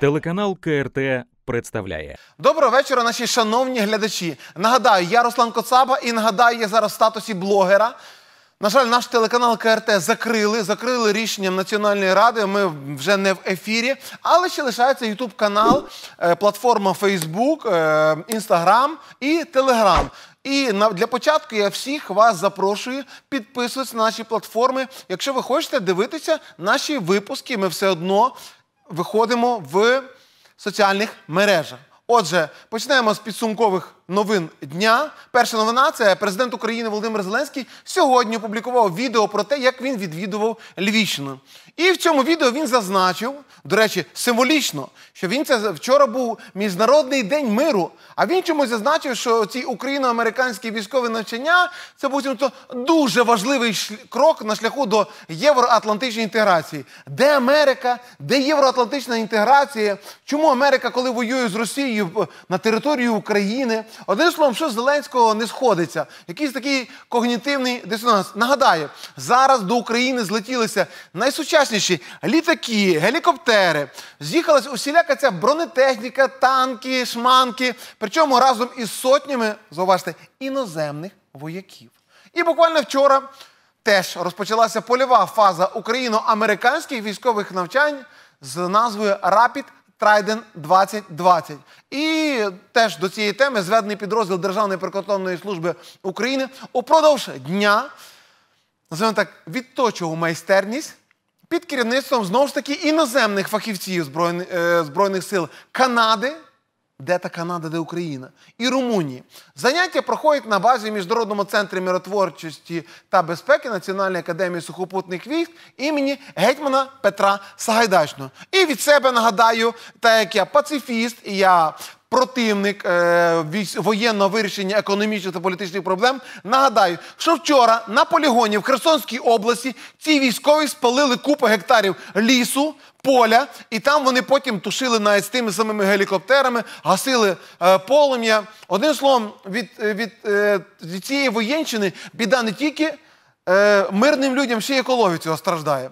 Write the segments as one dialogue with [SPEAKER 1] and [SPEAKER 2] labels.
[SPEAKER 1] Телеканал КРТ представляє доброго вечора, наші шановні глядачі. Нагадаю, я Руслан Коцаба і нагадаю, я зараз в статусі блогера. На жаль, наш телеканал КРТ закрили, закрили рішенням Національної ради. Ми вже не в ефірі, але ще лишається Ютуб канал, е, платформа Фейсбук, Інстаграм і Телеграм. І для початку я всіх вас запрошую підписуватися на наші платформи. Якщо ви хочете дивитися наші випуски, ми все одно виходимо в соціальних мережах. Отже, почнемо з підсумкових новин дня. Перша новина це президент України Володимир Зеленський сьогодні опублікував відео про те, як він відвідував Львівщину. І в цьому відео він зазначив, до речі, символічно, що він це вчора був міжнародний день миру. А він чомусь зазначив, що ці україно-американські військові навчання це буцімто дуже важливий крок на шляху до євроатлантичної інтеграції. Де Америка, де євроатлантична інтеграція? Чому Америка, коли воює з Росією на території України? Одним словом, що Зеленського не сходиться. Якийсь такий когнітивний дисонанс. Нагадаю, зараз до України злетілися найсучасніші літаки, гелікоптери. З'їхалася усіляка ця бронетехніка, танки, шманки. Причому разом із сотнями, зауважте, іноземних вояків. І буквально вчора теж розпочалася польова фаза україно-американських військових навчань з назвою Rapid Трайден 2020. І теж до цієї теми зведений підрозділ Державної прикордонної служби України упродовж дня називаємо так відточував майстерність під керівництвом знову ж таки іноземних фахівців збройних, е, збройних сил Канади де та Канада, де Україна і Румунії. Заняття проходять на базі Міжнародного центру миротворчості та безпеки Національної академії сухопутних військ імені гетьмана Петра Сагайдачного. І від себе нагадаю, так як я пацифіст, і я противник е, воєнного вирішення економічних та політичних проблем. Нагадаю, що вчора на полігоні в Херсонській області ці військові спалили купу гектарів лісу поля, і там вони потім тушили навіть з тими самими гелікоптерами, гасили е, полум'я. Одним словом, від е, від, е, від цієї воєнщини біда не тільки е, мирним людям, ще й екологію цього страждає.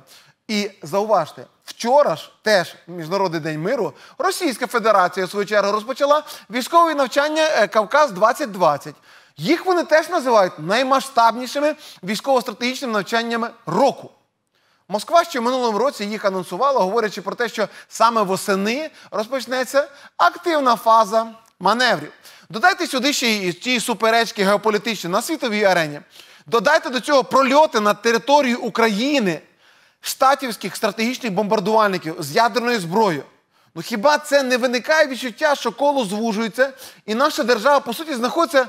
[SPEAKER 1] І зауважте, вчора ж теж Міжнародний день миру Російська Федерація в свою чергу розпочала військові навчання е, Кавказ 2020 Їх вони теж називають наймасштабнішими військово-стратегічними навчаннями року. Москва ще в минулому році їх анонсувала, говорячи про те, що саме восени розпочнеться активна фаза маневрів. Додайте сюди ще й ті суперечки геополітичні на світовій арені. Додайте до цього прольоти на територію України штатівських стратегічних бомбардувальників з ядерною зброєю. Ну хіба це не виникає відчуття, що коло звужується, і наша держава, по суті, знаходиться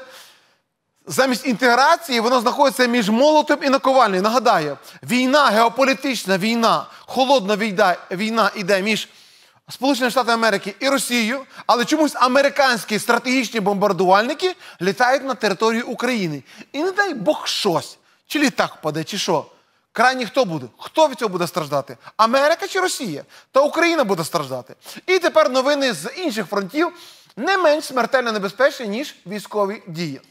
[SPEAKER 1] Замість інтеграції воно знаходиться між молотом і наковальнею. Нагадаю, війна, геополітична війна, холодна війна, війна іде між Сполученими Штатами Америки і Росією, але чомусь американські стратегічні бомбардувальники літають на територію України. І не дай Бог щось. Чи літак впаде, чи що. Крайні хто буде? Хто від цього буде страждати? Америка чи Росія? Та Україна буде страждати. І тепер новини з інших фронтів не менш смертельно небезпечні, ніж військові дії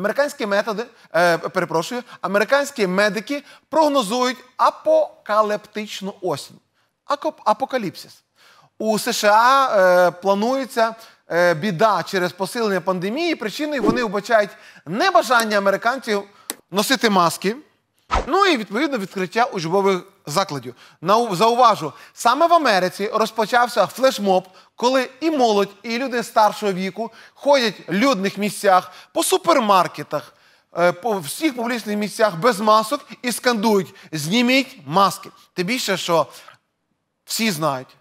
[SPEAKER 1] американські методи, е, перепрошую, американські медики прогнозують апокаліптичну осінь. Апокаліпсис. У США е, планується е, біда через посилення пандемії. Причиною вони вбачають небажання американців носити маски. Ну і відповідно відкриття учбових закладів. Зауважу, саме в Америці розпочався флешмоб, коли і молодь, і люди старшого віку ходять в людних місцях по супермаркетах. Е, по всіх публічних місцях без масок і скандують: зніміть маски. Тим більше, що всі знають,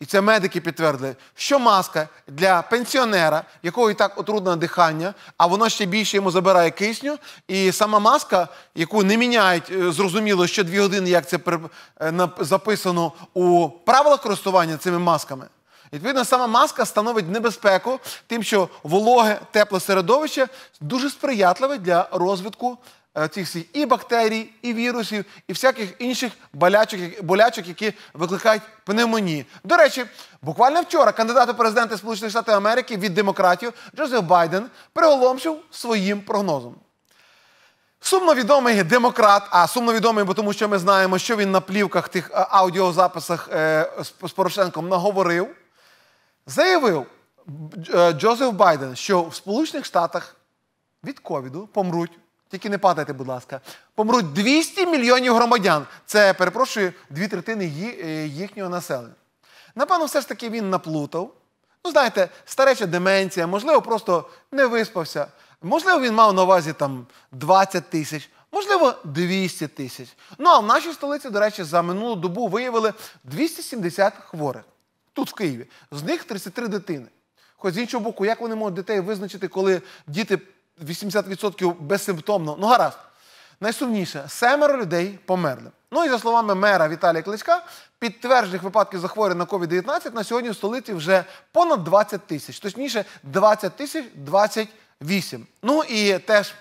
[SPEAKER 1] і це медики підтвердили, що маска для пенсіонера, якого і так отрудне дихання, а воно ще більше йому забирає кисню. І сама маска, яку не міняють, е, зрозуміло, що дві години, як це е, записано у правилах користування цими масками. Відповідно, сама маска становить небезпеку, тим, що вологе, тепле середовище дуже сприятливе для розвитку Е, цих всіх і бактерій, і вірусів, і всяких інших болячок, болячок, які викликають пневмонії. До речі, буквально вчора кандидат у президенти Сполучених Штатів Америки від демократів Джозеф Байден приголомшив своїм прогнозом. Сумновідомий демократ, а сумновідомий, бо тому що ми знаємо, що він на плівках тих е, аудіозаписах е, з Порошенком наговорив, заявив Джозеф Байден, що в Сполучених Штатах від ковіду помруть тільки не падайте, будь ласка. Помруть 200 мільйонів громадян. Це, перепрошую, дві третини е, їхнього населення. Напевно, все ж таки він наплутав. Ну, знаєте, стареча деменція, можливо, просто не виспався. Можливо, він мав на увазі там 20 тисяч, можливо, 200 тисяч. Ну, а в нашій столиці, до речі, за минулу добу виявили 270 хворих. Тут в Києві. З них 33 дитини. Хоч з іншого боку, як вони можуть дітей визначити, коли діти 80% безсимптомно. Ну, гаразд. Найсумніше, семеро людей померли. Ну і за словами мера Віталія Кличка, підтверджених випадків захворювання на covid 19 на сьогодні в столиці вже понад 20 тисяч, точніше, 20 тисяч 28. Ну і теж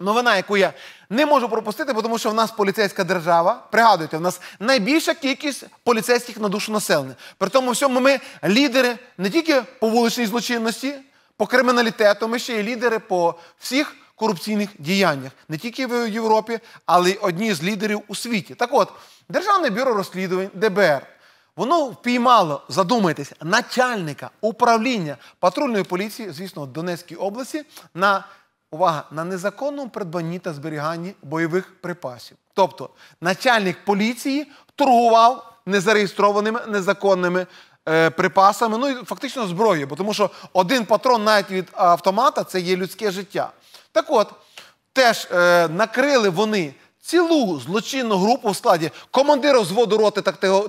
[SPEAKER 1] новина, яку я не можу пропустити, тому що в нас поліцейська держава. Пригадуйте, в нас найбільша кількість поліцейських на душу населення. При тому всьому ми лідери не тільки по вуличній злочинності по криміналітету, ми ще й лідери по всіх корупційних діяннях, не тільки в Європі, але й одні з лідерів у світі. Так от, Державне бюро розслідувань ДБР. Воно впіймало, задумайтесь, начальника управління патрульної поліції, звісно, Донецькій області, на увага, на незаконному придбанні та зберіганні бойових припасів. Тобто, начальник поліції торгував незареєстрованими незаконними Е, припасами, ну і фактично зброєю, бо тому що один патрон навіть від автомата це є людське життя. Так от, теж е, накрили вони цілу злочинну групу в складі командира взводу роти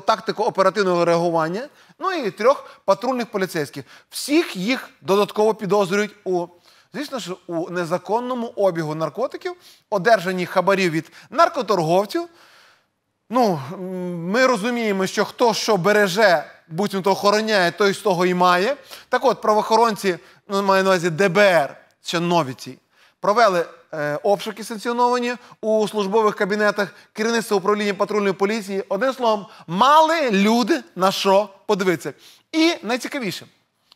[SPEAKER 1] тактико-оперативного реагування, ну і трьох патрульних поліцейських. Всіх їх додатково підозрюють у. Звісно ж, у незаконному обігу наркотиків, одержані хабарів від наркоторговців. Ну, ми розуміємо, що хто що береже будь він то охороняє, той з того і має. Так от, правоохоронці, ну, маю на увазі ДБР, ще нові ці, провели е, обшуки санкціоновані у службових кабінетах керівництва управління патрульної поліції. Одним словом, мали люди на що подивитися. І найцікавіше,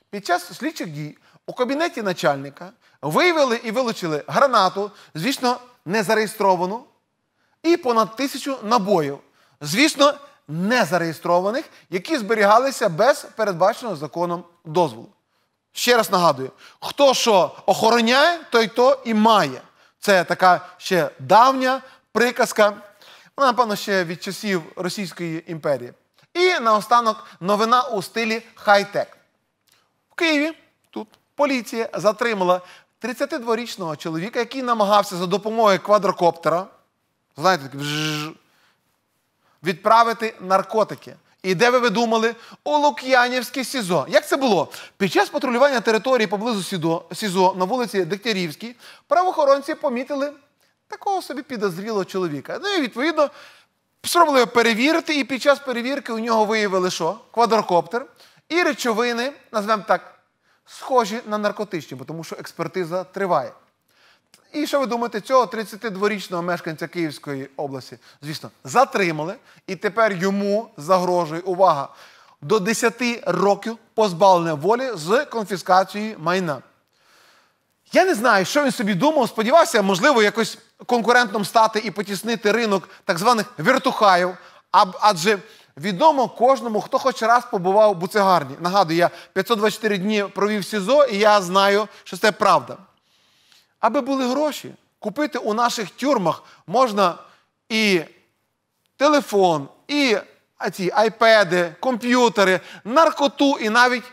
[SPEAKER 1] під час слідчих дій у кабінеті начальника виявили і вилучили гранату, звісно, не зареєстровану, і понад тисячу набоїв. Звісно, незареєстрованих, які зберігалися без передбаченого законом дозволу. Ще раз нагадую: хто що охороняє, той то і має. Це така ще давня приказка, вона, напевно, ще від часів Російської імперії. І наостанок новина у стилі хай-тек. В Києві тут поліція затримала 32-річного чоловіка, який намагався за допомогою квадрокоптера, знаєте, відправити наркотики. І де ви ви думали? У Лук'янівське СІЗО. Як це було? Під час патрулювання території поблизу СІЗО, СІЗО на вулиці Дегтярівській правоохоронці помітили такого собі підозрілого чоловіка. Ну і відповідно спробували перевірити, і під час перевірки у нього виявили що? Квадрокоптер і речовини, назвемо так, схожі на наркотичні, тому що експертиза триває. І що ви думаєте, цього 32-річного мешканця Київської області, звісно, затримали, і тепер йому загрожує увага до 10 років позбавлення волі з конфіскацією майна. Я не знаю, що він собі думав, сподівався, можливо, якось конкурентом стати і потіснити ринок так званих Віртухаїв, Адже відомо кожному, хто хоч раз побував у буцегарні. Нагадую, я 524 дні провів в СІЗО, і я знаю, що це правда аби були гроші. Купити у наших тюрмах можна і телефон, і ці айпеди, комп'ютери, наркоту і навіть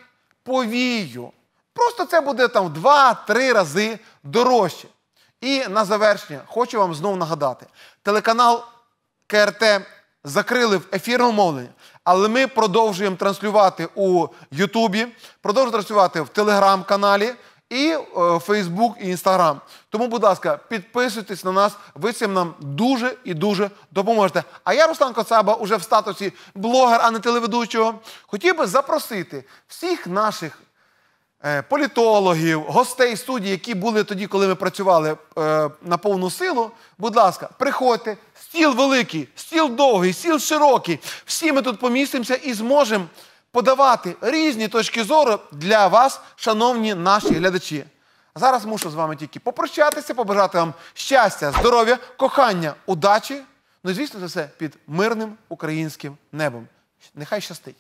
[SPEAKER 1] повію. Просто це буде там в 2-3 рази дорожче. І на завершення хочу вам знову нагадати: телеканал КРТ закрили в ефірному мовлення, але ми продовжуємо транслювати у Ютубі, продовжуємо транслювати в телеграм-каналі і Фейсбук, і Інстаграм. Тому, будь ласка, підписуйтесь на нас, ви цим нам дуже і дуже допоможете. А я, Руслан Коцаба, уже в статусі блогер, а не телеведучого, хотів би запросити всіх наших. Е, політологів, гостей студії, які були тоді, коли ми працювали е, на повну силу. Будь ласка, приходьте, стіл великий, стіл довгий, стіл широкий. Всі ми тут помістимося і зможемо подавати різні точки зору для вас, шановні наші глядачі. Зараз мушу з вами тільки попрощатися, побажати вам щастя, здоров'я, кохання, удачі. Ну і звісно, це все під мирним українським небом. Нехай щастить.